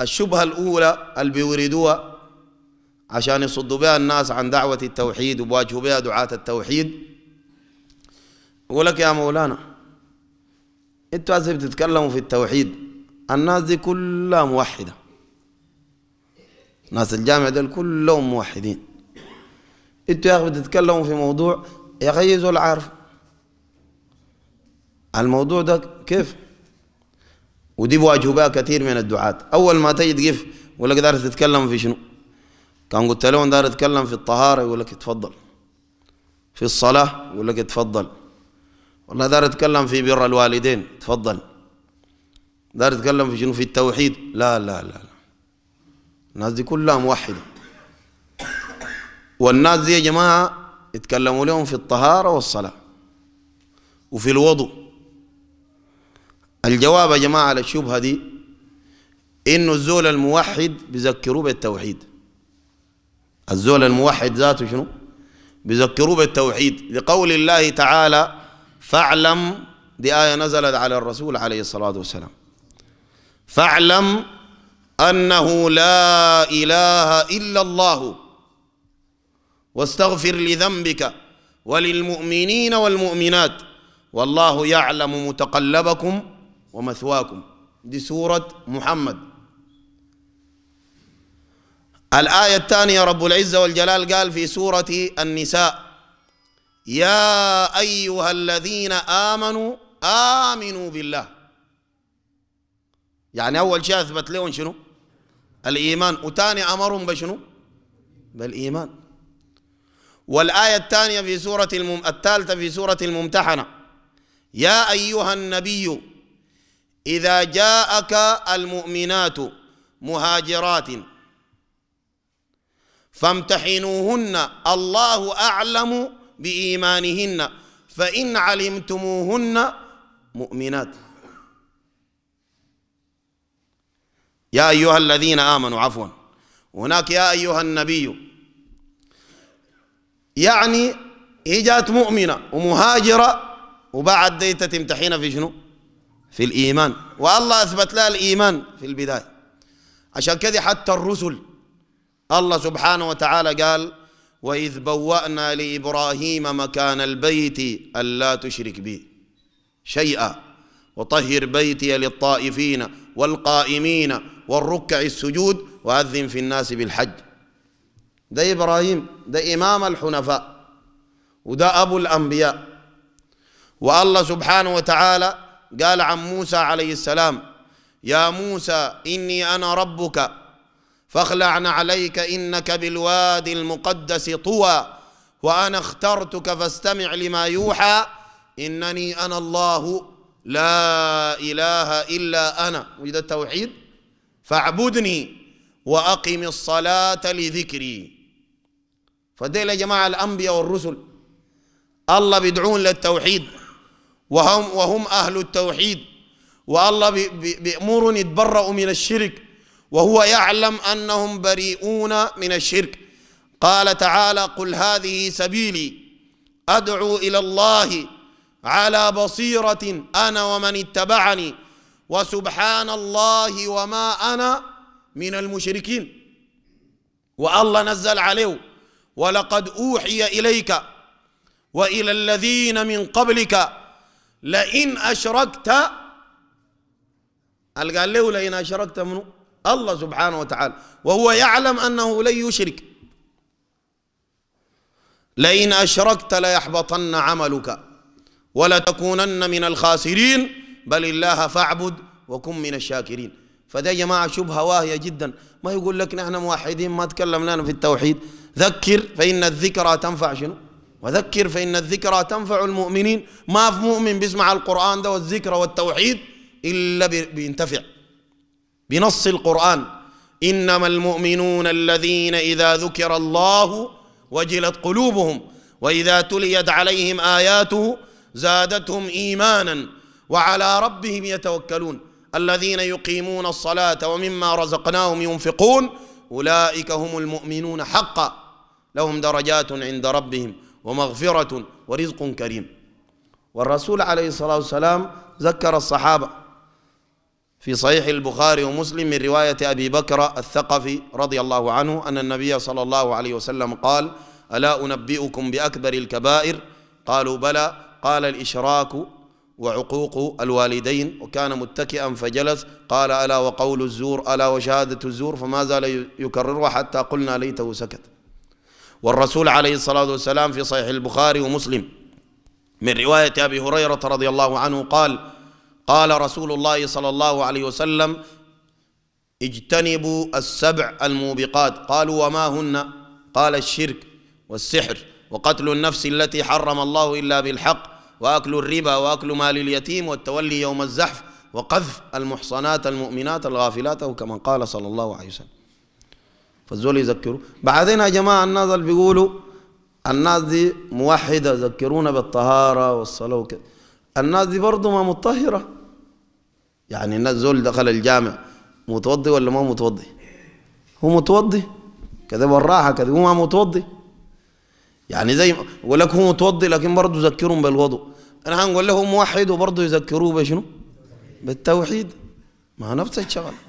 الشبهة الأولى اللي بيوردوها عشان يصدوا بها الناس عن دعوة التوحيد وبواجهوا بها دعاة التوحيد يقول لك يا مولانا انتوا هسه بتتكلموا في التوحيد الناس دي كلها موحدة ناس الجامع دول كلهم موحدين انتوا يا اخي بتتكلموا في موضوع يا اخي عارف الموضوع ده كيف ودي بواجهوا بها كثير من الدعاة أول ما تجي تقف ولا قدرت تتكلم في شنو كان قلت أن دار تتكلم في الطهارة يقول لك تفضل في الصلاة يقول لك تفضل والله دار تتكلم في بر الوالدين تفضل دار تتكلم في شنو في التوحيد لا لا لا, لا. الناس دي كلها موحدة والناس دي يا جماعة يتكلموا لهم في الطهارة والصلاة وفي الوضوء الجواب يا جماعة على الشبهة دي إنه الزول الموحد بيذكروه بالتوحيد الزول الموحد ذاته شنو؟ بيذكروه بالتوحيد لقول الله تعالى فاعلم دي آية نزلت على الرسول عليه الصلاة والسلام فاعلم أنه لا إله إلا الله واستغفر لذنبك وللمؤمنين والمؤمنات والله يعلم متقلبكم ومثواكم دي سورة محمد الآية الثانية رب العزة والجلال قال في سورة النساء يا أيها الذين آمنوا آمنوا بالله يعني أول شيء أثبت لهم شنو الإيمان وثاني أمرهم بشنو بالإيمان والآية الثانية في سورة المم... الثالثة في سورة الممتحنة يا أيها النبي إذا جاءك المؤمنات مهاجرات فامتحنوهن الله أعلم بإيمانهن فإن علمتموهن مؤمنات يا أيها الذين آمنوا عفوا هناك يا أيها النبي يعني هي جات مؤمنة ومهاجرة وبعد ديتة تتمتحين في شنو؟ في الإيمان والله أثبت لها الإيمان في البداية عشان كذا حتى الرسل الله سبحانه وتعالى قال وإذ بوأنا لإبراهيم مكان البيت ألا تشرك بي شيئا وطهر بيتي للطائفين والقائمين والركع السجود وأذن في الناس بالحج ده إبراهيم ده إمام الحنفاء وده أبو الأنبياء والله سبحانه وتعالى قال عن موسى عليه السلام يا موسى إني أنا ربك فاخلعن عليك إنك بالوادي المقدس طوى وأنا اخترتك فاستمع لما يوحى إنني أنا الله لا إله إلا أنا وجد التوحيد فاعبدني وأقم الصلاة لذكري فديل يا جماعة الأنبياء والرسل الله بيدعون للتوحيد وهم وهم اهل التوحيد والله بيأمرهم يتبرؤوا من الشرك وهو يعلم انهم بريئون من الشرك قال تعالى قل هذه سبيلي ادعو الى الله على بصيره انا ومن اتبعني وسبحان الله وما انا من المشركين والله نزل عليه ولقد اوحي اليك والى الذين من قبلك لئن أشركت قال له لئن أشركت منه الله سبحانه وتعالى وهو يعلم أنه لن يشرك لئن أشركت ليحبطن عملك ولتكونن من الخاسرين بل الله فاعبد وكن من الشاكرين فده يا جماعة شبهة واهية جدا ما يقول لك نحن موحدين ما تكلمنا في التوحيد ذكر فإن الذكرى تنفع شنو وذكر فإن الذكرى تنفع المؤمنين ما في مؤمن بيسمع القرآن ده والذكرى والتوحيد إلا بينتفع بنص القرآن إنما المؤمنون الذين إذا ذكر الله وجلت قلوبهم وإذا تليت عليهم آياته زادتهم إيمانا وعلى ربهم يتوكلون الذين يقيمون الصلاة ومما رزقناهم ينفقون أولئك هم المؤمنون حقا لهم درجات عند ربهم ومغفرة ورزق كريم والرسول عليه الصلاة والسلام ذكر الصحابة في صحيح البخاري ومسلم من رواية أبي بكر الثقفي رضي الله عنه أن النبي صلى الله عليه وسلم قال ألا أنبئكم بأكبر الكبائر قالوا بلى قال الإشراك وعقوق الوالدين وكان متكئا فجلس قال ألا وقول الزور ألا وشهادة الزور فما زال يكررها حتى قلنا ليته سكت والرسول عليه الصلاة والسلام في صحيح البخاري ومسلم من رواية أبي هريرة رضي الله عنه قال قال رسول الله صلى الله عليه وسلم اجتنبوا السبع الموبقات قالوا وما هن قال الشرك والسحر وقتل النفس التي حرم الله إلا بالحق وأكل الربا وأكل مال اليتيم والتولي يوم الزحف وقذف المحصنات المؤمنات الغافلات أو كما قال صلى الله عليه وسلم فالزول يذكره بعدين يا جماعة الناس اللي بيقولوا الناس دي موحدة ذكرونا بالطهارة والصلاة وكذا الناس دي برضه ما مطهرة يعني الناس زول دخل الجامع متوضي ولا ما متوضي هو متوضي كذا والراحة كذا هو ما متوضي يعني زي ولك هو متوضي لكن برضه ذكرهم بالوضوء انا هنقول له موحد وبرضه يذكروه بشنو بالتوحيد ما نفس الشغله